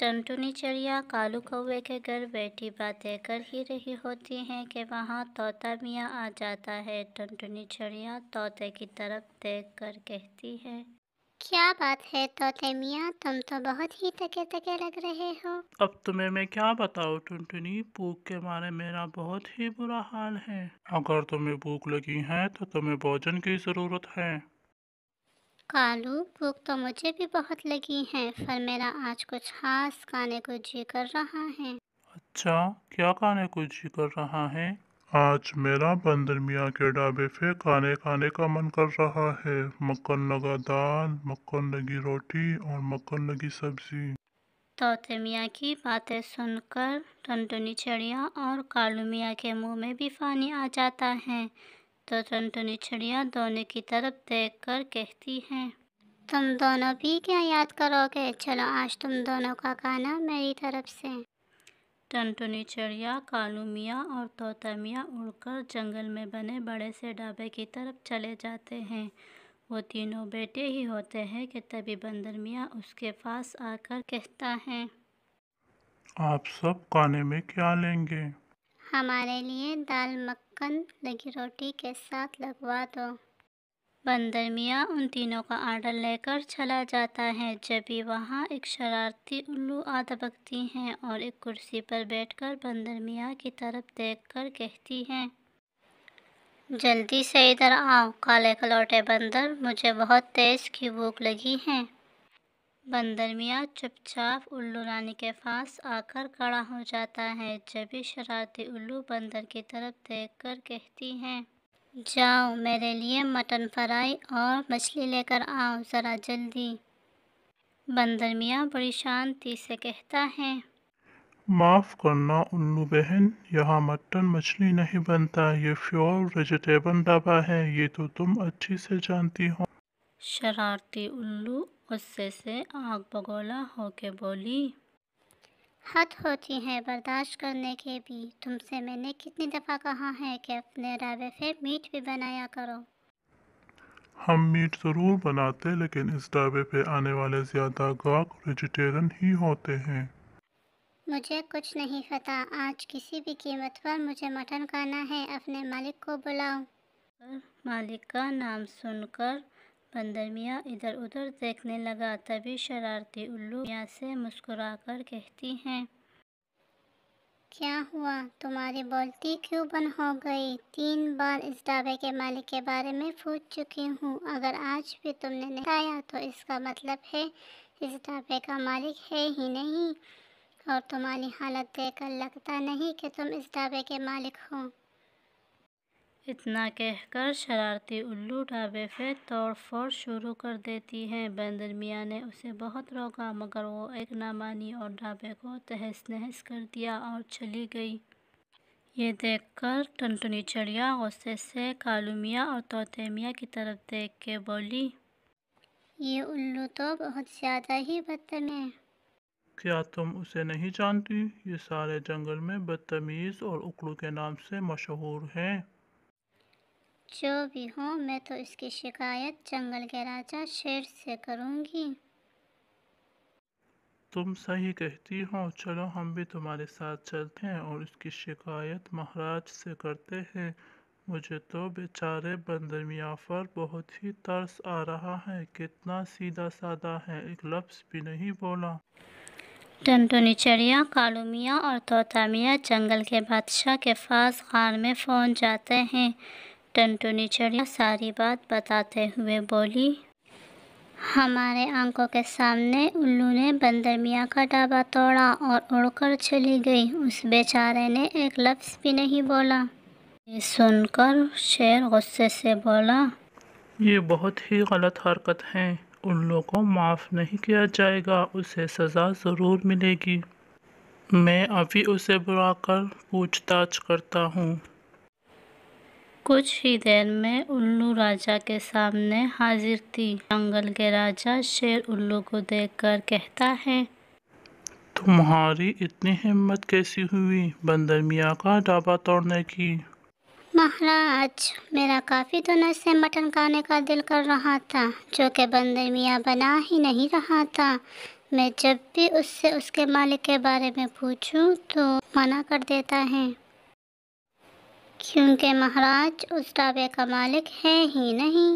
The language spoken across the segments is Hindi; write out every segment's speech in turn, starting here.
टनटुनी चिड़िया कालू कौवे के घर बैठी बातें कर ही रही होती हैं कि वहाँ तोता मियाँ आ जाता है टनटुनी चिड़िया तोते की तरफ देख कर कहती है क्या बात है तोते मियाँ तुम तो बहुत ही तके तके लग रहे हो अब तुम्हें मैं क्या बताऊँ टुनटुनी भूख के मारे मेरा बहुत ही बुरा हाल है अगर तुम्हें भूख लगी है तो तुम्हें भोजन की जरूरत है कालू भूख तो मुझे भी बहुत लगी है पर मेरा आज कुछ खास खाने को जी कर रहा है अच्छा क्या खाने को जी कर रहा है आज मेरा बंदर मियाँ के ढाबे पे खाने खाने का मन कर रहा है मक्खन लगा दाल मक्खन लगी रोटी और मक्खन लगी सब्जी तोते मियाँ की बातें सुनकर टनटनी चिड़िया और कालू मियाँ के मुंह में भी पानी आ जाता है तो टनटनी चिड़िया दोनों की तरफ देख कर कहती है तुम दोनों भी क्या याद करोगे चलो आज तुम दोनों का गाना मेरी तरफ से टनटनी चिड़िया कालू मियाँ और तोता मियाँ उड़कर जंगल में बने बड़े से ढाबे की तरफ चले जाते हैं वो तीनों बेटे ही होते हैं कि तभी बंदर मियाँ उसके पास आकर कहता है आप सब खाने में क्या लेंगे हमारे लिए दाल मक ढक्कन लगी रोटी के साथ लगवा दो बंदर मियाँ उन तीनों का आर्डर लेकर चला जाता है जब भी वहाँ एक शरारती उल्लू आ दबकती हैं और एक कुर्सी पर बैठकर बंदर मियाँ की तरफ देखकर कहती हैं जल्दी से इधर आओ काले कलौटे बंदर मुझे बहुत तेज़ की भूख लगी है बंदर मियाँ चुपचाप उल्लू रानी के पास आकर खड़ा हो जाता है जब शरारती उल्लू बंदर की तरफ देखकर कहती हैं जाओ मेरे लिए मटन फ्राई और मछली लेकर आओ ज़रा जल्दी बंदर मियाँ बड़ी शांति से कहता है माफ़ करना उल्लू बहन यहाँ मटन मछली नहीं बनता ये प्योर वेजिटेबल ढाबा है ये तो तुम अच्छी से जानती हो शरारती उल्लू गुस्से से आग बगोला होके बोली हद होती है बर्दाश्त करने के भी तुमसे मैंने कितनी दफ़ा कहा है कि अपने रावे से मीट भी बनाया करो हम मीट ज़रूर बनाते लेकिन इस ढाबे पे आने वाले ज़्यादा गाक वेजिटेरियन ही होते हैं मुझे कुछ नहीं पता आज किसी भी कीमत पर मुझे मटन खाना है अपने मालिक को बुलाओ मालिक का नाम सुनकर बंदर मियाँ इधर उधर देखने लगा तभी शरारती उल्लू मियाँ से मुस्कुराकर कहती हैं क्या हुआ तुम्हारी बोलती क्यों बंद हो गई तीन बार इस ढाबे के मालिक के बारे में पूछ चुकी हूँ अगर आज भी तुमने नहीं आया तो इसका मतलब है इस ढाबे का मालिक है ही नहीं और तुम्हारी हालत देखकर लगता नहीं कि तुम इस ढाबे के मालिक हो इतना कहकर शरारती उल्लू ढाबे पे फोड़ शुरू कर देती है बंदर मियाँ ने उसे बहुत रोका मगर वो एक ना मानी और ढाबे को तहस नहस कर दिया और चली गई ये देखकर टनटनी चिड़िया गुस्से से कालू मियाँ और तोते मियाँ की तरफ देख के बोली ये उल्लू तो बहुत ज़्यादा ही बदतम है क्या तुम उसे नहीं जानती ये सारे जंगल में बदतमीज़ और उकड़ू के नाम से मशहूर हैं जो भी हो मैं तो इसकी शिकायत जंगल के राजा शेर से करूँगी तुम सही कहती हो चलो हम भी तुम्हारे साथ चलते हैं और इसकी शिकायत महाराज से करते हैं मुझे तो बेचारे बंदर मियाफर पर बहुत ही तरस आ रहा है कितना सीधा साधा है एक लफ्ज़ भी नहीं बोला टनटनी चिड़िया कालू मियाँ और तोता मियाँ जंगल के बादशाह के फास खान में फोन जाते हैं टनटुनी चिड़िया सारी बात बताते हुए बोली हमारे आंखों के सामने उल्लू ने बंदर मियाँ का ढाबा तोड़ा और उड़कर चली गई उस बेचारे ने एक लफ्ज़ भी नहीं बोला ये सुनकर शेर गुस्से से बोला ये बहुत ही गलत हरकत है उल्लू को माफ़ नहीं किया जाएगा उसे सज़ा ज़रूर मिलेगी मैं अभी उसे बुलाकर पूछताछ करता हूँ कुछ ही देर में उल्लू राजा के सामने हाजिर थी जंगल के राजा शेर उल्लू को देखकर कहता है तुम्हारी इतनी हिम्मत कैसी हुई बंदर मियाँ का ढाबा तोड़ने की महाराज मेरा काफ़ी दिनों से मटन खाने का दिल कर रहा था जो कि बंदर मियाँ बना ही नहीं रहा था मैं जब भी उससे उसके मालिक के बारे में पूछूं तो मना कर देता है क्योंकि महाराज उस ढाबे का मालिक है ही नहीं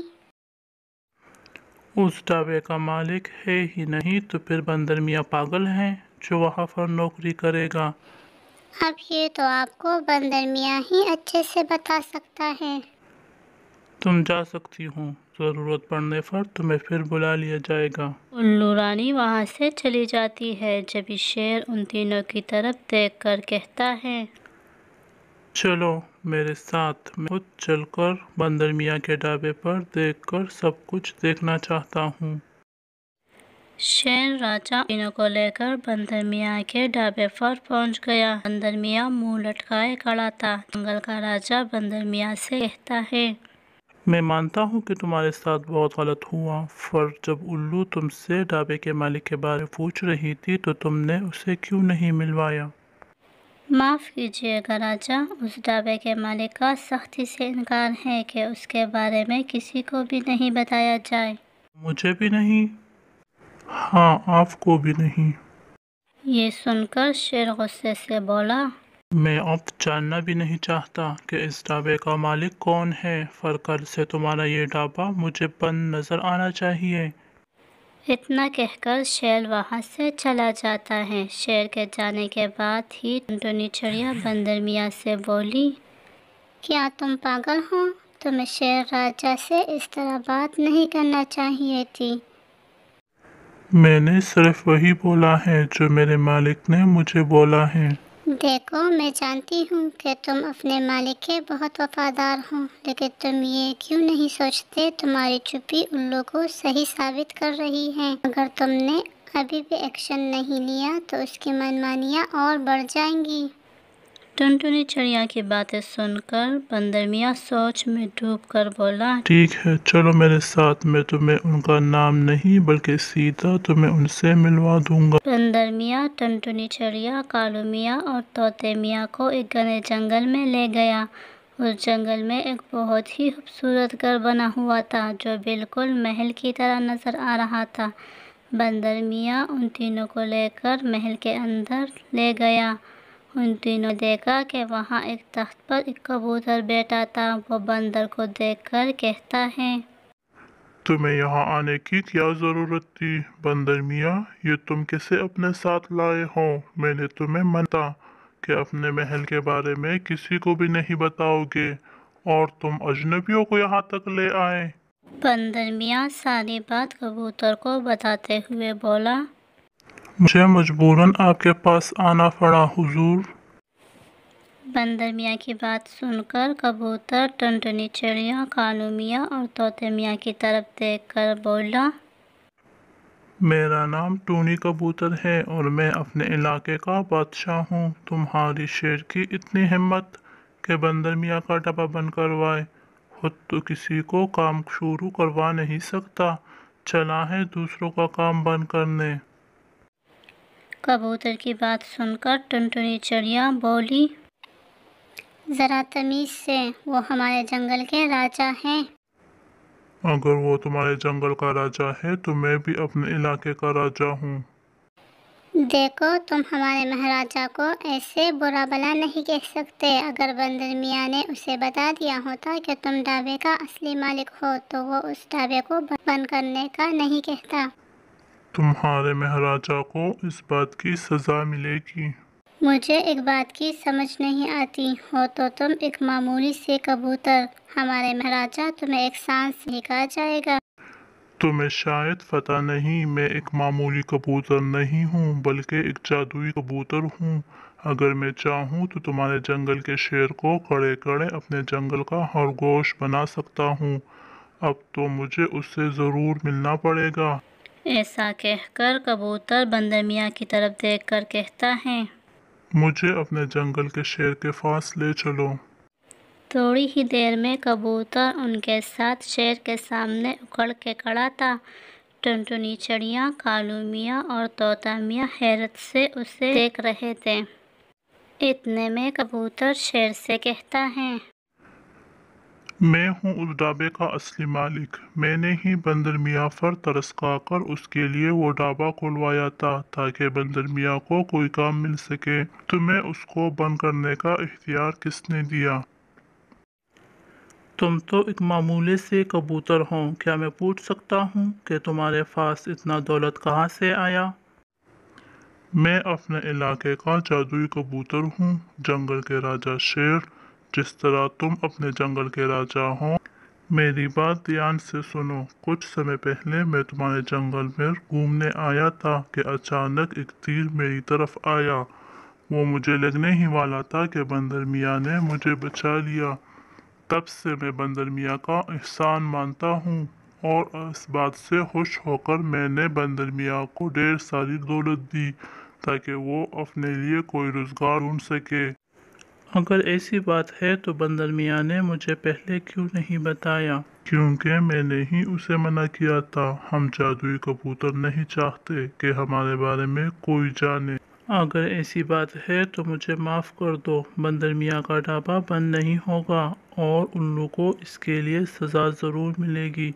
उस ढाबे का मालिक है ही नहीं तो फिर बंदर मियाँ पागल हैं जो वहाँ पर नौकरी करेगा अब ये तो आपको बंदर मियाँ ही अच्छे से बता सकता है तुम जा सकती हो ज़रूरत पड़ने पर तुम्हें फिर बुला लिया जाएगा उल्लू रानी वहाँ से चली जाती है जब शेर उन तीनों की तरफ देख कर कहता है चलो मेरे साथ मैं खुद चलकर बंदर मियाँ के ढाबे पर देखकर सब कुछ देखना चाहता हूँ शेर राजा इन्हों को लेकर बंदर मियाँ के ढाबे पर पहुंच गया बंदर मियाँ मुंह लटकाए खड़ा था जंगल का राजा बंदर मियाँ से कहता है मैं मानता हूँ कि तुम्हारे साथ बहुत गलत हुआ पर जब उल्लू तुमसे ढाबे के मालिक के बारे पूछ रही थी तो तुमने उसे क्यों नहीं मिलवाया माफ़ कीजिएगा राजा उस ढाबे के मालिक का सख्ती से इनकार है कि उसके बारे में किसी को भी नहीं बताया जाए मुझे भी नहीं हाँ आपको भी नहीं ये सुनकर शेर गुस्से से बोला मैं अब जानना भी नहीं चाहता कि इस ढाबे का मालिक कौन है फरकर से तुम्हारा ये ढाबा मुझे बंद नज़र आना चाहिए इतना कहकर शेर वहाँ से चला जाता है शेर के जाने के बाद ही टोनी चिड़िया बंदर मियाँ से बोली क्या तुम पागल हो तुम्हें शेर राजा से इस तरह बात नहीं करना चाहिए थी मैंने सिर्फ वही बोला है जो मेरे मालिक ने मुझे बोला है देखो मैं जानती हूँ कि तुम अपने मालिक के बहुत वफादार हो लेकिन तुम ये क्यों नहीं सोचते तुम्हारी चुप्पी उल्लू को सही साबित कर रही है अगर तुमने अभी भी एक्शन नहीं लिया तो उसकी मनमानियाँ और बढ़ जाएंगी टुनटुनी चिड़िया की बातें सुनकर बंदर मियाँ सोच में डूब कर बोला ठीक है चलो मेरे साथ में तुम्हें उनका नाम नहीं बल्कि सीधा तुम्हें उनसे मिलवा दूंगा बंदर मियाँ टुनटुनी चिड़िया कालू मियाँ और तोते मियाँ को एक घने जंगल में ले गया उस जंगल में एक बहुत ही खूबसूरत घर बना हुआ था जो बिल्कुल महल की तरह नज़र आ रहा था बंदर मियाँ उन तीनों को लेकर महल के अंदर ले गया उन तीनों देखा कि वहाँ एक तख्त पर एक कबूतर बैठा था वो बंदर को देखकर कहता है तुम्हें यहाँ आने की क्या ज़रूरत थी बंदर मियाँ ये तुम किसे अपने साथ लाए हो मैंने तुम्हें मना कि अपने महल के बारे में किसी को भी नहीं बताओगे और तुम अजनबियों को यहाँ तक ले आए बंदर मियाँ सारी बात कबूतर को बताते हुए बोला मुझे मजबूरन आपके पास आना पड़ा हुजूर बंदर मियाँ की बात सुनकर कबूतर टनटनी चिड़िया कानू मियाँ और तोते मियाँ की तरफ देख कर बोला मेरा नाम टूनी कबूतर है और मैं अपने इलाके का बादशाह हूँ तुम्हारी शेर की इतनी हिम्मत के बंदर मियाँ का डब्बा बंद करवाए खुद तो किसी को काम शुरू करवा नहीं सकता चला है दूसरों का काम बंद करने कबूतर की बात सुनकर टुनटुनी चिड़िया बोली ज़रा तमीज़ से वो हमारे जंगल के राजा हैं अगर वो तुम्हारे जंगल का राजा है तो मैं भी अपने इलाके का राजा हूँ देखो तुम हमारे महाराजा को ऐसे बुरा भला नहीं कह सकते अगर बंदर मियाँ ने उसे बता दिया होता कि तुम ढाबे का असली मालिक हो तो वो उस ढाबे को बंद करने का नहीं कहता तुम्हारे महाराजा को इस बात की सज़ा मिलेगी मुझे एक बात की समझ नहीं आती हो तो तुम एक मामूली से कबूतर हमारे महाराजा तुम्हें एक सांस निकाल जाएगा तुम्हें शायद पता नहीं मैं एक मामूली कबूतर नहीं हूँ बल्कि एक जादुई कबूतर हूँ अगर मैं चाहूँ तो तुम्हारे जंगल के शेर को कड़े कड़े अपने जंगल का हरगोश बना सकता हूँ अब तो मुझे उससे ज़रूर मिलना पड़ेगा ऐसा कहकर कबूतर बंदर मियाँ की तरफ देखकर कहता है मुझे अपने जंगल के शेर के पास ले चलो थोड़ी ही देर में कबूतर उनके साथ शेर के सामने उखड़ के खड़ा था टुनटुनी चिड़िया कालू मियाँ और तोता मियाँ हैरत से उसे देख रहे थे इतने में कबूतर शेर से कहता है मैं हूँ उस ढाबे का असली मालिक मैंने ही बंदर मियाँ पर तरस कर उसके लिए वो ढाबा खुलवाया था ताकि बंदर मियाँ को कोई काम मिल सके तुम्हें तो उसको बंद करने का इख्तियार किसने दिया तुम तो एक मामूले से कबूतर हो क्या मैं पूछ सकता हूँ कि तुम्हारे पास इतना दौलत कहाँ से आया मैं अपने इलाके का जादुई कबूतर हूँ जंगल के राजा शेर जिस तरह तुम अपने जंगल के राजा हो मेरी बात ध्यान से सुनो कुछ समय पहले मैं तुम्हारे जंगल में घूमने आया था कि अचानक एक तीर मेरी तरफ आया वो मुझे लगने ही वाला था कि बंदर मियाँ ने मुझे बचा लिया तब से मैं बंदर मियाँ का एहसान मानता हूँ और इस बात से खुश होकर मैंने बंदर मियाँ को ढेर सारी दौलत दी ताकि वो अपने लिए कोई रोज़गार ढूंढ सके अगर ऐसी बात है तो बंदर मियाँ ने मुझे पहले क्यों नहीं बताया क्योंकि मैंने ही उसे मना किया था हम जादुई कबूतर नहीं चाहते कि हमारे बारे में कोई जाने अगर ऐसी बात है तो मुझे माफ़ कर दो बंदर मियाँ का ढाबा बंद नहीं होगा और उल्लू को इसके लिए सज़ा ज़रूर मिलेगी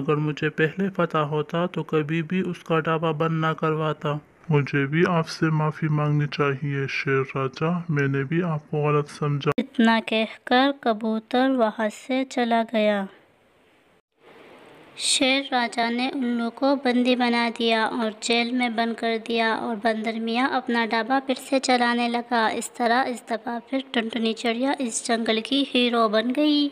अगर मुझे पहले पता होता तो कभी भी उसका ढाबा बंद ना करवाता मुझे भी आपसे माफ़ी मांगनी चाहिए शेर राजा मैंने भी आपको गलत समझा इतना कहकर कबूतर वहाँ से चला गया शेर राजा ने उल्लू को बंदी बना दिया और जेल में बंद कर दिया और बंदर मियाँ अपना डाबा फिर से चलाने लगा इस तरह इस दफा फिर टुनटुनी चिड़िया इस जंगल की हीरो बन गई